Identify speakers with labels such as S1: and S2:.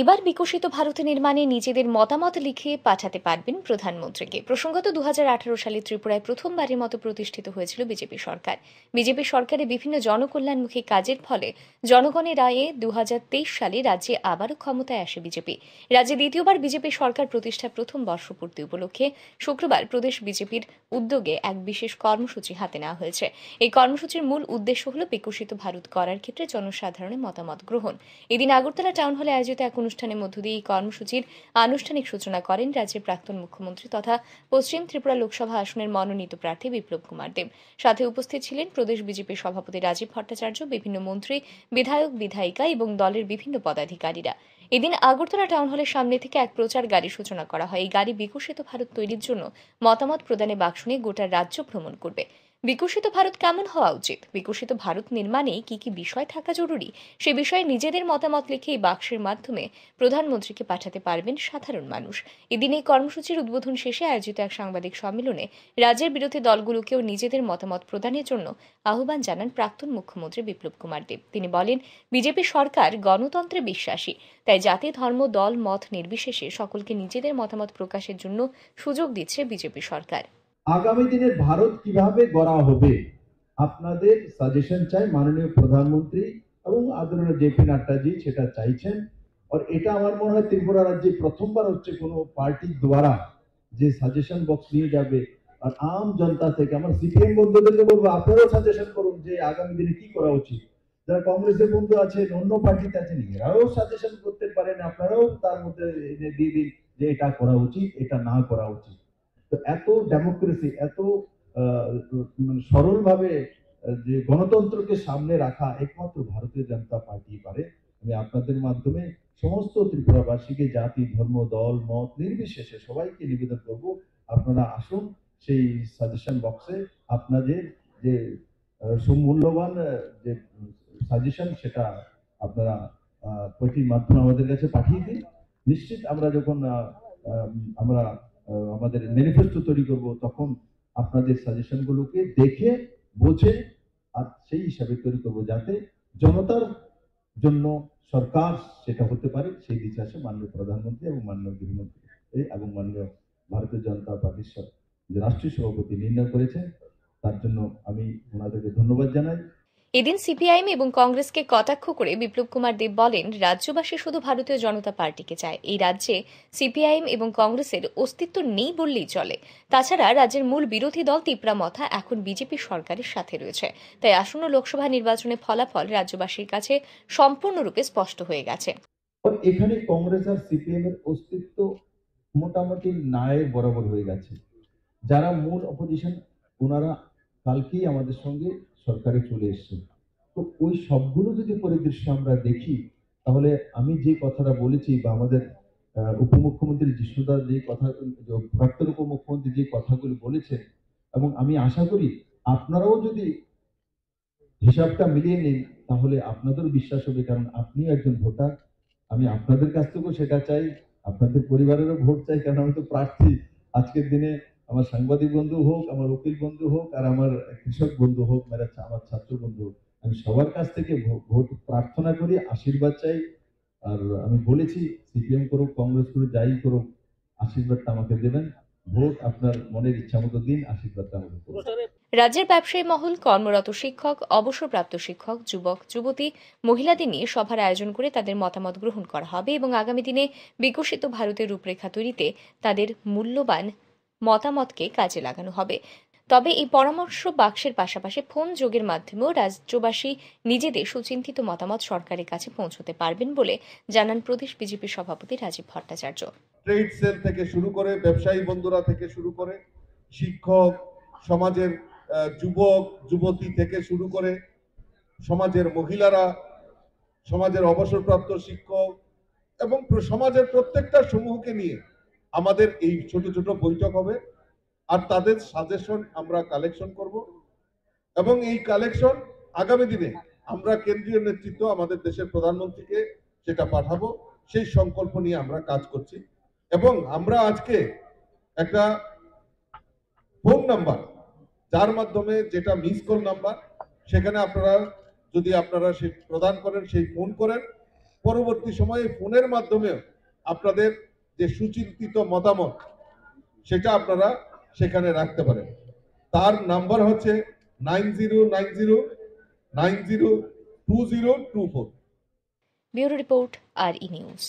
S1: এবার বিকশিত ভারত নির্মাণে নিজেদের মতামত লিখে পাঠাতে পারবেন প্রধানমন্ত্রীকে প্রসঙ্গত দু সালে ত্রিপুরায় প্রথমবারের মতো প্রতিষ্ঠিত হয়েছিল বিজেপি সরকার বিজেপি সরকারের বিভিন্ন জনকল্যাণমুখী কাজের ফলে জনগণের রায়ে দু সালে রাজ্যে আবারও ক্ষমতায় আসে বিজেপি রাজ্যে দ্বিতীয়বার বিজেপি সরকার প্রতিষ্ঠার প্রথম বর্ষপূর্তি উপলক্ষে শুক্রবার প্রদেশ বিজেপির উদ্যোগে এক বিশেষ কর্মসূচি হাতে নেওয়া হয়েছে এই কর্মসূচির মূল উদ্দেশ্য হল বিকশিত ভারত করার ক্ষেত্রে জনসাধারণের মতামত গ্রহণ এদিন আগরতলা টাউন হলে আয়োজিত এক অনুষ্ঠানের মধ্য দিয়ে এই কর্মসূচির আনুষ্ঠানিক সূচনা করেন রাজ্যের প্রাক্তন মুখ্যমন্ত্রী তথা পশ্চিম ত্রিপুরা লোকসভা আসনের মনোনীত প্রার্থী বিপ্লব কুমার দেব সাথে উপস্থিত ছিলেন প্রদেশ বিজেপির সভাপতি রাজীব ভট্টাচার্য বিভিন্ন মন্ত্রী বিধায়ক বিধায়িকা এবং দলের বিভিন্ন পদাধিকারীরা এদিন আগরতলা টাউন হলের সামনে থেকে এক প্রচার গাড়ি সূচনা করা হয় এই গাড়ি বিকশিত ভারত তৈরির জন্য মতামত প্রদানে বাক্স নিয়ে গোটা রাজ্য ভ্রমণ করবে বিকশিত ভারত কেমন হওয়া উচিত বিকশিত ভারত নির্মাণে কি কি বিষয় থাকা জরুরি সে বিষয়ে নিজেদের মতামত লিখে এই বাক্সের মাধ্যমে প্রধানমন্ত্রীকে পাঠাতে পারবেন সাধারণ মানুষ এদিন এই কর্মসূচির উদ্বোধন শেষে আয়োজিত এক সাংবাদিক সম্মেলনে রাজ্যের বিরোধী দলগুলোকেও নিজেদের মতামত প্রদানের জন্য আহ্বান জানান প্রাক্তন মুখ্যমন্ত্রী বিপ্লব কুমার দেব তিনি বলেন বিজেপি সরকার গণতন্ত্রে বিশ্বাসী তাই জাতি ধর্ম দল মত নির্বিশেষে সকলকে নিজেদের মতামত প্রকাশের জন্য সুযোগ দিচ্ছে বিজেপি সরকার
S2: আগামী দিনের ভারত কিভাবে গড়া হবে আপনাদের সাজেশন চাই মাননীয় প্রধানমন্ত্রী এবং আদরণীয় জেপি নাড্ডাজি সেটা চাইছেন আর এটা আমার মনে হয় ত্রিপুরা রাজ্যে প্রথমবার হচ্ছে কোনো পার্টির দ্বারা যে সাজেশন বক্স নিয়ে যাবে আর আম জনতা থেকে আমার সিপিএম বন্ধুদেরকে বলবো আপনারাও সাজেশন করুন যে আগামী দিনে কি করা উচিত যারা কংগ্রেসের বন্ধু আছেন অন্য পার্টিতে আছেন এরাও সাজেশন করতে পারেন আপনারাও তার মধ্যে দিয়ে দিন যে এটা করা উচিত এটা না করা উচিত তো এত ডেমোক্রেসি এত মানে সরলভাবে যে গণতন্ত্রকে সামনে রাখা একমাত্র ভারতীয় জনতা পার্টি পারে আমি আপনাদের মাধ্যমে সমস্ত ত্রিপুরাবাসীকে জাতি ধর্ম দল মত নির্বিশেষে সবাইকে নিবেদন করব আপনারা আসুন সেই সাজেশন বক্সে আপনাদের যে সুমূল্যবান যে সাজেশন সেটা আপনারা পটির মাধ্যমে আমাদের কাছে পাঠিয়ে দিন নিশ্চিত আমরা যখন আমরা আমাদের ম্যানিফেস্টো তৈরি করব তখন আপনাদের সাজেশনগুলোকে দেখে বোঝে আর সেই হিসাবে তৈরি করব যাতে জনতার জন্য সরকার সেটা হতে পারে সেই বিশ্বাসে মাননীয় প্রধানমন্ত্রী এবং মাননীয় গৃহমন্ত্রী এবং মাননীয় ভারতীয় জনতা পার্টির রাষ্ট্রীয় সভাপতি নির্ণয় করেছেন তার জন্য আমি ওনাদেরকে ধন্যবাদ জানাই
S1: এদিন সিপিআইএম এবং কংগ্রেসকে কটাক্ষ করে বিপ্লব কুমার দেব বলেন রাজ্যবাসী শুধু ভারতীয় জনতা পার্টিকে চায় এই রাজ্যে সিপিআইএম এবং কংগ্রেসের অস্তিত্ব নেই বললেই চলে তাছাড়া রাজ্যের মূল বিরোধী দল তিপ্রা মথা এখন বিজেপি সরকারের সাথে রয়েছে তাই আসন্ন লোকসভা নির্বাচনে ফলাফল রাজ্যবাসীর কাছে সম্পূর্ণরূপে স্পষ্ট হয়ে গেছে
S2: এখানে কংগ্রেস আর সিপিএম এর অস্তিত্ব মোটামুটি নায়ের বরাবর হয়ে গেছে যারা মূল অপোজিশন ওনারা কালকেই আমাদের সঙ্গে সরকারে চলে এসছে তো ওই সবগুলো যদি পরিদৃশ্য আমরা দেখি তাহলে আমি যে কথাটা বলেছি বা আমাদের উপমুখ্যমন্ত্রী যিশুদার যে কথা প্রাক্তন উপমুখ্যমন্ত্রী যে কথাগুলি বলেছেন এবং আমি আশা করি আপনারাও যদি হিসাবটা মিলিয়ে নিন তাহলে আপনাদের বিশ্বাস হবে কারণ আপনিও একজন ভোটার আমি আপনাদের কাছ থেকেও সেটা চাই আপনাদের পরিবারেরও ভোট চাই কারণ আমি তো প্রার্থী আজকের দিনে আমার সাংবাদিক বন্ধু হোক আমার উকিল বন্ধু হোক আর আমার কৃষক বন্ধু হোক আমার ছাত্র বন্ধু হোক আমি সবার কাছ থেকে ভোট প্রার্থনা করি আশীর্বাদ চাই আর আমি বলেছি সিপিএম করুক কংগ্রেস করুক যাই করুক আশীর্বাদটা আমাকে দেবেন ভোট আপনার মনের ইচ্ছা মতো দিন আশীর্বাদটা আমাকে
S1: রাজ্যের ব্যবসায়ী মহল কর্মরত শিক্ষক অবসরপ্রাপ্ত শিক্ষক যুবক যুবতী মহিলাদের নিয়ে সভার আয়োজন করে তাদের মতামত গ্রহণ করা হবে এবং আগামী দিনে বিকশিত ভারতের রূপরেখা তৈরিতে তাদের মূল্যবান মতামতকে কাজে লাগানো হবে তবে এই পরামর্শ বাক্সের পাশাপাশি ফোন যোগের মাধ্যমেও রাজ্যবাসী নিজেদের সুচিন্তিত মতামত সরকারের কাছে পৌঁছতে পারবেন বলে জানান প্রদেশ বিজেপি সভাপতি রাজীব ভট্টাচার্য
S3: ট্রেড সেল থেকে শুরু করে ব্যবসায়ী বন্ধুরা থেকে শুরু করে শিক্ষক সমাজের যুবক যুবতী থেকে শুরু করে সমাজের মহিলারা সমাজের অবসরপ্রাপ্ত শিক্ষক এবং সমাজের প্রত্যেকটা সমূহকে নিয়ে আমাদের এই ছোট ছোট বৈঠক হবে আর তাদের সাজেশন আমরা কালেকশন করব এবং এই কালেকশন আগামী দিনে আমরা কেন্দ্রীয় নেতৃত্ব আমাদের দেশের প্রধানমন্ত্রীকে সেটা পাঠাবো সেই সংকল্প নিয়ে আমরা কাজ করছি এবং আমরা আজকে একটা ফোন নাম্বার যার মাধ্যমে যেটা মিস কল নাম্বার সেখানে আপনারা যদি আপনারা সে প্রদান করেন সেই ফোন করেন পরবর্তী সময়ে ফোনের মাধ্যমে আপনাদের যে সুচিন্তিত মতামত সেটা আপনারা সেখানে রাখতে পারেন তার নাম্বার হচ্ছে nine zero nine zero nine zero two zero two four
S1: bureau report আর ই নিউজ